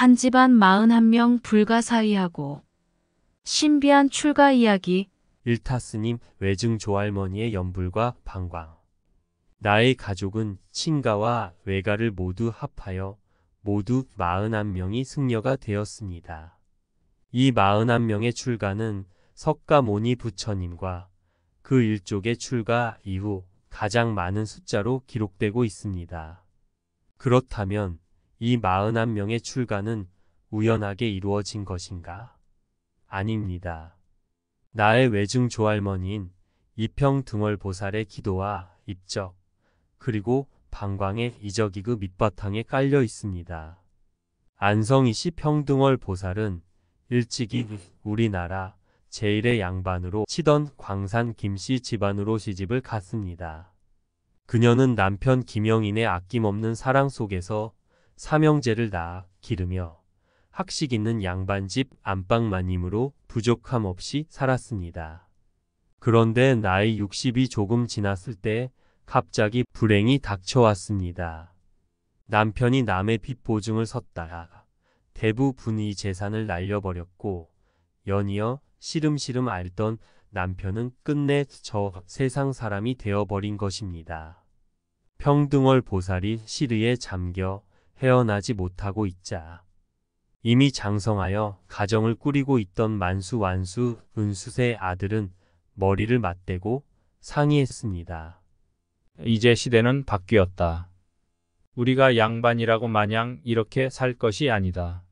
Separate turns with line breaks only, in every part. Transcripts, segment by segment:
한 집안 41명 불가사의하고 신비한 출가 이야기
일타스님 외증 조할머니의 연불과 방광 나의 가족은 친가와 외가를 모두 합하여 모두 41명이 승려가 되었습니다. 이 41명의 출가는 석가모니 부처님과 그 일족의 출가 이후 가장 많은 숫자로 기록되고 있습니다. 그렇다면 이 41명의 출가는 우연하게 이루어진 것인가? 아닙니다. 나의 외중 조할머니인 이평 등월 보살의 기도와 입적, 그리고 방광의 이적이그 밑바탕에 깔려 있습니다. 안성이시 평등월 보살은 일찍이 우리나라 제일의 양반으로 치던 광산 김씨 집안으로 시집을 갔습니다. 그녀는 남편 김영인의 아낌없는 사랑 속에서 사명제를 낳아 기르며 학식 있는 양반집 안방 만님으로 부족함 없이 살았습니다. 그런데 나이 60이 조금 지났을 때 갑자기 불행이 닥쳐왔습니다. 남편이 남의 빚 보증을 섰다가 대부분 의 재산을 날려버렸고 연이어 시름시름 앓던 남편은 끝내 저 세상 사람이 되어버린 것입니다. 평등월 보살이 시르에 잠겨 헤어나지 못하고 있자. 이미 장성하여 가정을 꾸리고 있던 만수 완수 은수세 아들은 머리를 맞대고 상의했습니다. 이제 시대는 바뀌었다. 우리가 양반이라고 마냥 이렇게 살 것이 아니다.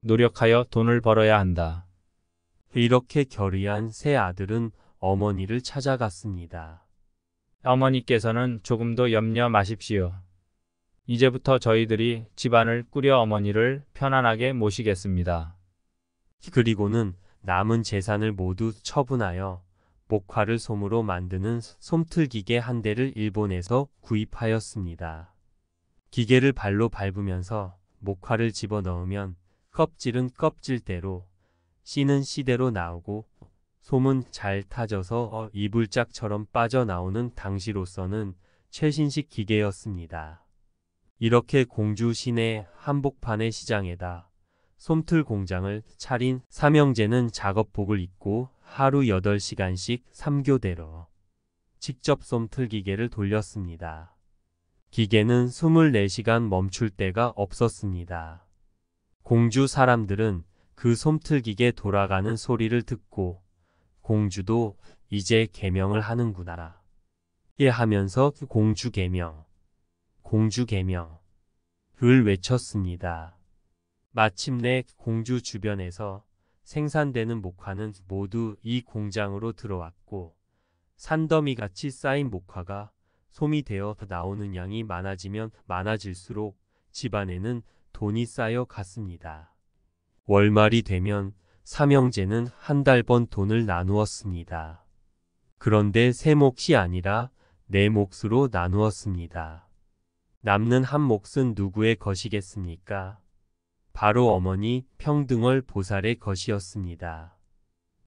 노력하여 돈을 벌어야 한다. 이렇게 결의한 세 아들은 어머니를 찾아갔습니다. 어머니께서는 조금도 염려 마십시오. 이제부터 저희들이 집안을 꾸려 어머니를 편안하게 모시겠습니다. 그리고는 남은 재산을 모두 처분하여 목화를 솜으로 만드는 솜틀기계 한 대를 일본에서 구입하였습니다. 기계를 발로 밟으면서 목화를 집어넣으면 껍질은 껍질대로 씨는 씨대로 나오고 솜은 잘 타져서 어, 이불짝처럼 빠져나오는 당시로서는 최신식 기계였습니다. 이렇게 공주 시내 한복판의 시장에다 솜틀 공장을 차린 삼형제는 작업복을 입고 하루 8시간씩 3교대로 직접 솜틀 기계를 돌렸습니다. 기계는 24시간 멈출 때가 없었습니다. 공주 사람들은 그 솜틀 기계 돌아가는 소리를 듣고 공주도 이제 개명을 하는구나 라예 하면서 그 공주 개명 공주개명을 외쳤습니다. 마침내 공주 주변에서 생산되는 목화는 모두 이 공장으로 들어왔고 산더미같이 쌓인 목화가 솜이 되어 나오는 양이 많아지면 많아질수록 집안에는 돈이 쌓여 갔습니다. 월말이 되면 삼형제는 한 달 번 돈을 나누었습니다. 그런데 세 몫이 아니라 네 몫으로 나누었습니다. 남는 한 몫은 누구의 것이겠습니까? 바로 어머니 평등월 보살의 것이었습니다.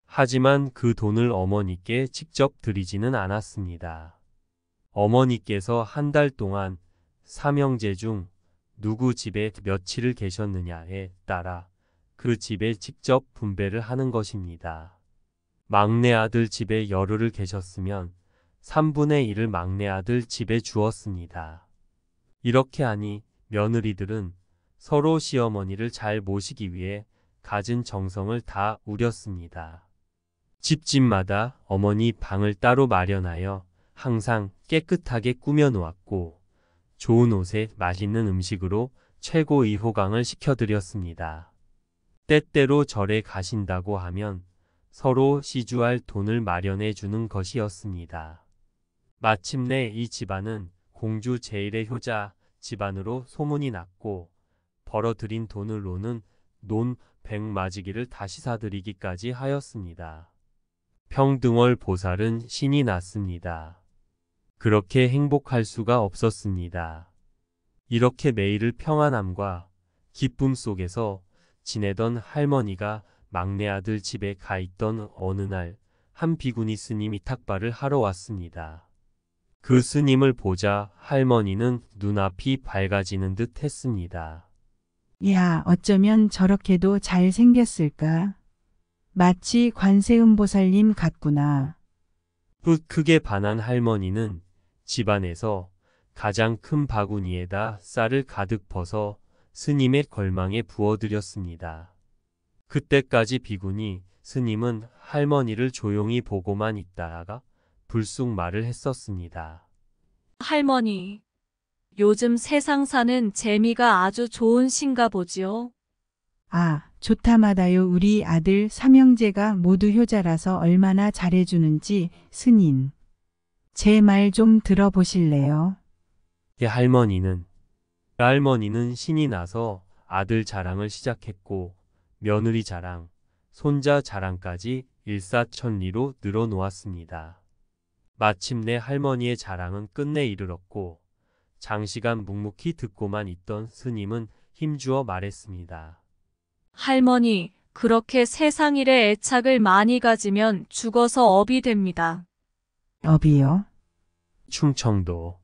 하지만 그 돈을 어머니께 직접 드리지는 않았습니다. 어머니께서 한 달 동안 삼형제 중 누구 집에 며칠을 계셨느냐에 따라 그 집에 직접 분배를 하는 것입니다. 막내 아들 집에 열흘을 계셨으면 3분의 1을 막내 아들 집에 주었습니다. 이렇게 하니 며느리들은 서로 시어머니를 잘 모시기 위해 가진 정성을 다 우렸습니다. 집집마다 어머니 방을 따로 마련하여 항상 깨끗하게 꾸며놓았고 좋은 옷에 맛있는 음식으로 최고의 호강을 시켜드렸습니다. 때때로 절에 가신다고 하면 서로 시주할 돈을 마련해 주는 것이었습니다. 마침내 이 집안은 공주 제일의 효자 집안으로 소문이 났고 벌어들인 돈으로는 논 백마지기를 다시 사들이기까지 하였습니다. 평등월 보살은 신이 났습니다. 그렇게 행복할 수가 없었습니다. 이렇게 매일을 평안함과 기쁨 속에서 지내던 할머니가 막내 아들 집에 가 있던 어느 날 한 비구니 스님이 탁발을 하러 왔습니다. 그 스님을 보자 할머니는 눈앞이 밝아지는 듯 했습니다.
야, 어쩌면 저렇게도 잘 생겼을까? 마치 관세음보살님 같구나.
훗 크게 반한 할머니는 집안에서 가장 큰 바구니에다 쌀을 가득 퍼서 스님의 걸망에 부어드렸습니다. 그때까지 비군이 스님은 할머니를 조용히 보고만 있다가 불쑥 말을 했었습니다.
할머니, 요즘 세상 사는 재미가 아주 좋은신가 보지요?
아, 좋다마다요 우리 아들 삼형제가 모두 효자라서 얼마나 잘해주는지 스님. 제 말 좀 들어보실래요?
예, 할머니는 그 할머니는 신이 나서 아들 자랑을 시작했고 며느리 자랑, 손자 자랑까지 일사천리로 늘어놓았습니다. 마침내 할머니의 자랑은 끝내 이르렀고 장시간 묵묵히 듣고만 있던 스님은 힘주어 말했습니다.
할머니, 그렇게 세상 일에 애착을 많이 가지면 죽어서 업이 됩니다.
업이요? 충청도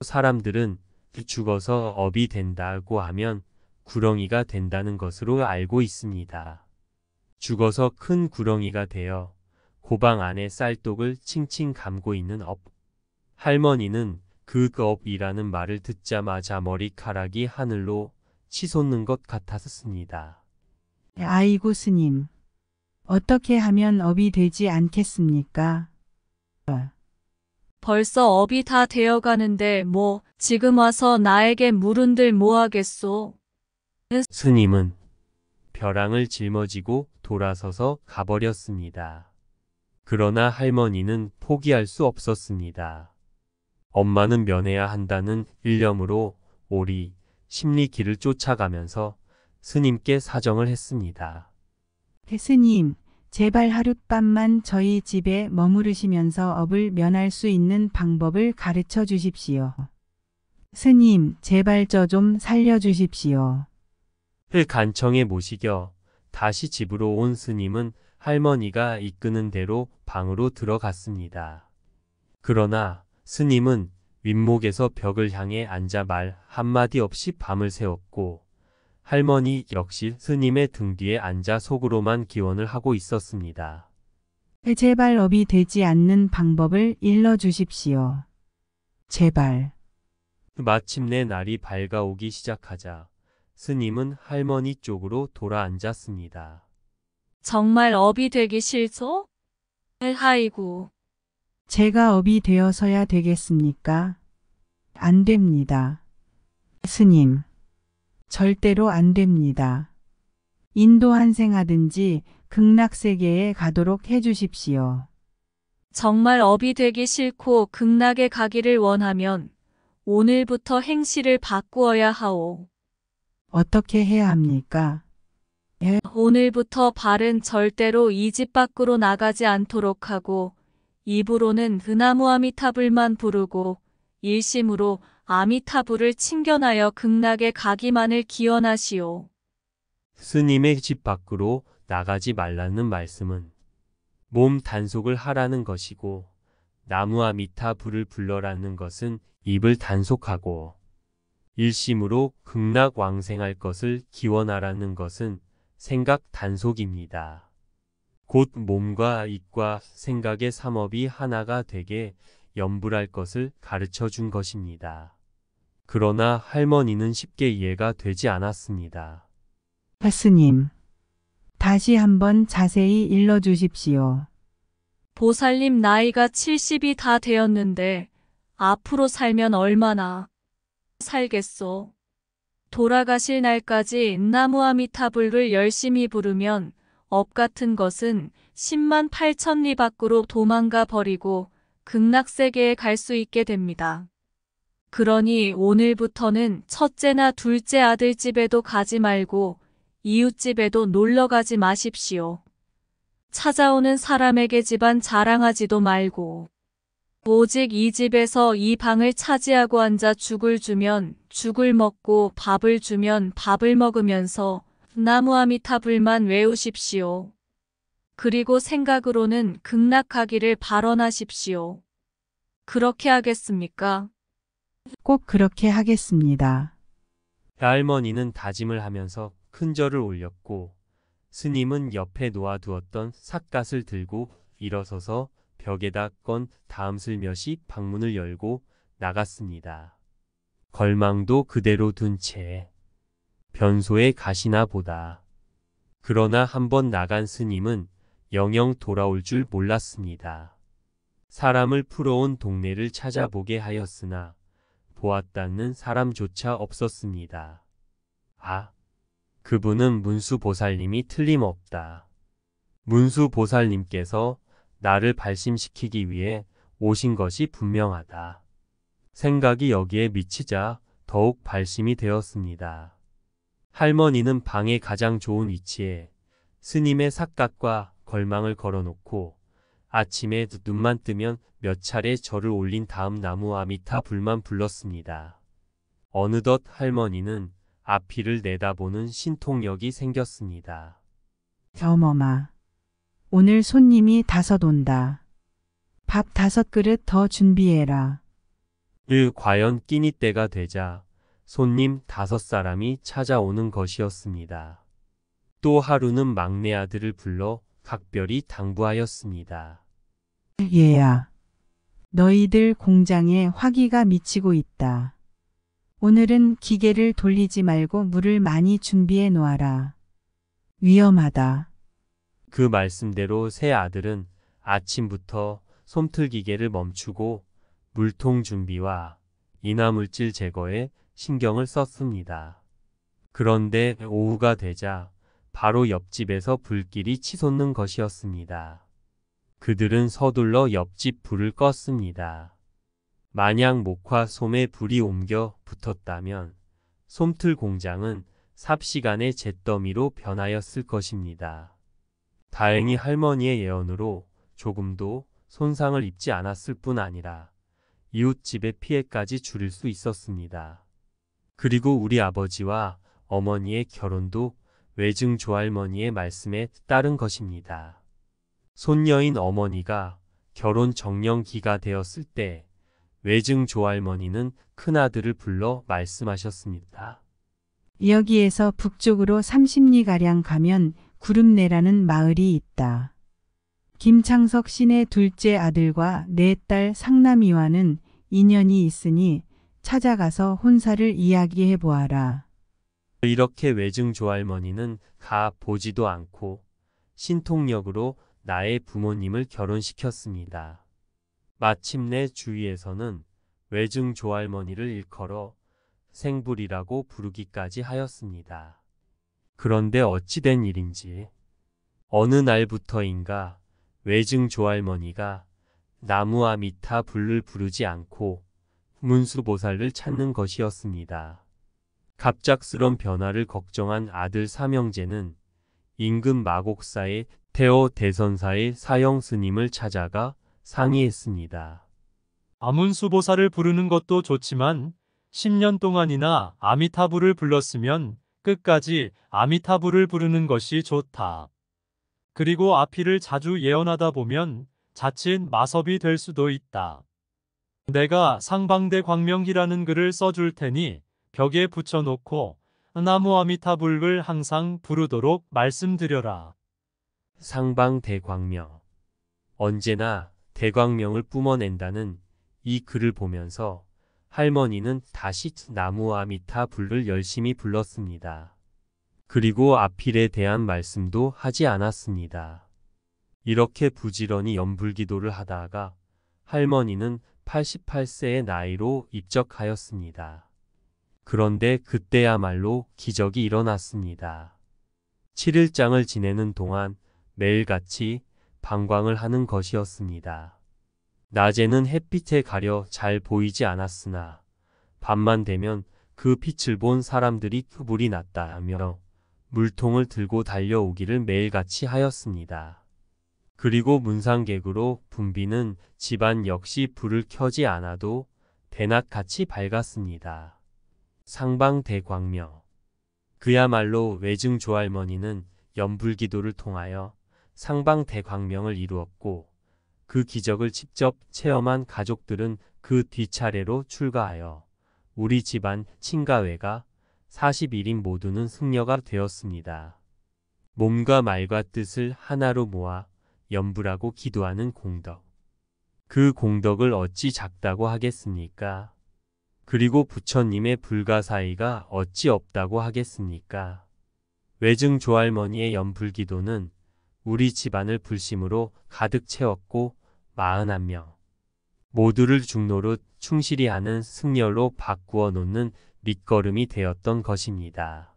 사람들은 죽어서 업이 된다고 하면 구렁이가 된다는 것으로 알고 있습니다. 죽어서 큰 구렁이가 되어 고방 안에 쌀독을 칭칭 감고 있는 업. 할머니는 그업이라는 말을 듣자마자 머리카락이 하늘로 치솟는 것 같았습니다.
아이고 스님, 어떻게 하면 업이 되지 않겠습니까?
벌써 업이 다 되어가는데 뭐 지금 와서 나에게 물은들 뭐하겠소? 스님은
벼랑을 짊어지고 돌아서서 가버렸습니다. 그러나 할머니는 포기할 수 없었습니다. 엄마는 면해야 한다는 일념으로 오리 심리 길을 쫓아가면서 스님께 사정을 했습니다.
대스님, 제발 하룻밤만 저희 집에 머무르시면서 업을 면할 수 있는 방법을 가르쳐 주십시오. 스님, 제발 저 좀 살려주십시오.
흘 간청에 모시겨 다시 집으로 온 스님은 할머니가 이끄는 대로 방으로 들어갔습니다. 그러나 스님은 윗목에서 벽을 향해 앉아 말 한마디 없이 밤을 새웠고 할머니 역시 스님의 등 뒤에 앉아 속으로만 기원을 하고 있었습니다.
제발 업이 되지 않는 방법을 일러주십시오. 제발.
마침내 날이 밝아오기 시작하자 스님은 할머니 쪽으로 돌아앉았습니다.
정말 업이 되기 싫소? 하이구.
제가 업이 되어서야 되겠습니까? 안 됩니다. 스님. 절대로 안 됩니다. 인도 한생하든지 극락세계에 가도록 해주십시오.
정말 업이 되기 싫고 극락에 가기를 원하면 오늘부터 행실을 바꾸어야 하오.
어떻게 해야 합니까?
예. 오늘부터 발은 절대로 이 집 밖으로 나가지 않도록 하고 입으로는 그나무 아미타불만 부르고 일심으로 아미타불을 칭견하여 극락에 가기만을 기원하시오.
스님의 집 밖으로 나가지 말라는 말씀은 몸 단속을 하라는 것이고 나무 아미타불을 불러라는 것은 입을 단속하고 일심으로 극락 왕생할 것을 기원하라는 것은 생각 단속입니다. 곧 몸과 입과 생각의 삼업이 하나가 되게 염불할 것을 가르쳐 준 것입니다. 그러나 할머니는 쉽게 이해가 되지 않았습니다.
스님, 다시 한번 자세히 일러주십시오.
보살님 나이가 70이 다 되었는데 앞으로 살면 얼마나 살겠소. 돌아가실 날까지 나무아미타불을 열심히 부르면 업 같은 것은 10만 8천 리 밖으로 도망가 버리고 극락세계에 갈 수 있게 됩니다. 그러니 오늘부터는 첫째나 둘째 아들 집에도 가지 말고 이웃집에도 놀러 가지 마십시오. 찾아오는 사람에게 집안 자랑하지도 말고 오직 이 집에서 이 방을 차지하고 앉아 죽을 주면 죽을 먹고 밥을 주면 밥을 먹으면서 나무아미타불만 외우십시오. 그리고 생각으로는 극락하기를 발언하십시오. 그렇게 하겠습니까?
꼭 그렇게 하겠습니다.
그 할머니는 다짐을 하면서 큰 절을 올렸고 스님은 옆에 놓아두었던 삿갓을 들고 일어서서 벽에다 건 다음슬며시 방문을 열고 나갔습니다. 걸망도 그대로 둔 채 변소에 가시나 보다. 그러나 한번 나간 스님은 영영 돌아올 줄 몰랐습니다. 사람을 풀어온 동네를 찾아보게 하였으나 보았다는 사람조차 없었습니다. 아, 그분은 문수보살님이 틀림없다. 문수보살님께서 나를 발심시키기 위해 오신 것이 분명하다. 생각이 여기에 미치자 더욱 발심이 되었습니다. 할머니는 방의 가장 좋은 위치에 스님의 삭각과 걸망을 걸어놓고 아침에 눈만 뜨면 몇 차례 절을 올린 다음 나무 아미타 불만 불렀습니다. 어느덧 할머니는 앞이를 내다보는 신통력이 생겼습니다.
겸엄아, 오늘 손님이 다섯 온다. 밥 다섯 그릇 더 준비해라.
을 과연 끼니 때가 되자 손님 다섯 사람이 찾아오는 것이었습니다. 또 하루는 막내 아들을 불러 각별히 당부하였습니다.
얘야, 너희들 공장에 화기가 미치고 있다. 오늘은 기계를 돌리지 말고 물을 많이 준비해 놓아라. 위험하다.
그 말씀대로 세 아들은 아침부터 솜틀기계를 멈추고 물통 준비와 인화물질 제거에 신경을 썼습니다. 그런데 오후가 되자 바로 옆집에서 불길이 치솟는 것이었습니다. 그들은 서둘러 옆집 불을 껐습니다. 만약 목화 솜에 불이 옮겨 붙었다면 솜틀 공장은 삽시간의 잿더미로 변하였을 것입니다. 다행히 할머니의 예언으로 조금도 손상을 입지 않았을 뿐 아니라 이웃집의 피해까지 줄일 수 있었습니다. 그리고 우리 아버지와 어머니의 결혼도 외증 조할머니의 말씀에 따른 것입니다. 손녀인 어머니가 결혼 정령기가 되었을 때 외증 조할머니는 큰아들을 불러 말씀하셨습니다.
여기에서 북쪽으로 30리가량 가면 구름내라는 마을이 있다. 김창석 씨네 둘째 아들과 내딸 네 상남이와는 인연이 있으니 찾아가서 혼사를 이야기해 보아라.
이렇게 외증 조할머니는 가 보지도 않고 신통력으로 나의 부모님을 결혼시켰습니다. 마침내 주위에서는 외증 조할머니를 일컬어 생불이라고 부르기까지 하였습니다. 그런데 어찌된 일인지 어느 날부터인가 외증 조할머니가 나무와 미타 불을 부르지 않고 문수보살을 찾는 것이었습니다. 갑작스런 변화를 걱정한 아들 삼형제는 임금 마곡사의 태오 대선사의 사형 스님을 찾아가 상의했습니다. 아문수보살을 부르는 것도 좋지만 10년 동안이나 아미타불을 불렀으면 끝까지 아미타부를 부르는 것이 좋다. 그리고 앞이를 자주 예언하다 보면 자칫 마섭이 될 수도 있다. 내가 상방대 광명기라는 글을 써줄 테니 벽에 붙여놓고 나무 아미타불을 항상 부르도록 말씀드려라. 상방대 광명 언제나 대광명을 뿜어낸다는 이 글을 보면서 할머니는 다시 나무아미타 불을 열심히 불렀습니다. 그리고 아필에 대한 말씀도 하지 않았습니다. 이렇게 부지런히 연불기도를 하다가 할머니는 88세의 나이로 입적하였습니다. 그런데 그때야말로 기적이 일어났습니다. 7일장을 지내는 동안 매일같이 방광을 하는 것이었습니다. 낮에는 햇빛에 가려 잘 보이지 않았으나 밤만 되면 그 빛을 본 사람들이 흡불이 났다 며 물통을 들고 달려오기를 매일같이 하였습니다. 그리고 문상객으로 분비는 집안 역시 불을 켜지 않아도 대낮같이 밝았습니다. 상방 대광명 그야말로 외증 조할머니는 연불기도를 통하여 상방 대광명을 이루었고 그 기적을 직접 체험한 가족들은 그 뒤차례로 출가하여 우리 집안 친가외가 41인 모두는 승려가 되었습니다. 몸과 말과 뜻을 하나로 모아 염불하고 기도하는 공덕. 그 공덕을 어찌 작다고 하겠습니까? 그리고 부처님의 불가사의가 어찌 없다고 하겠습니까? 외증 조할머니의 염불기도는 우리 집안을 불심으로 가득 채웠고 41명. 모두를 중노로 충실히 하는 승려로 바꾸어 놓는 밑거름이 되었던 것입니다.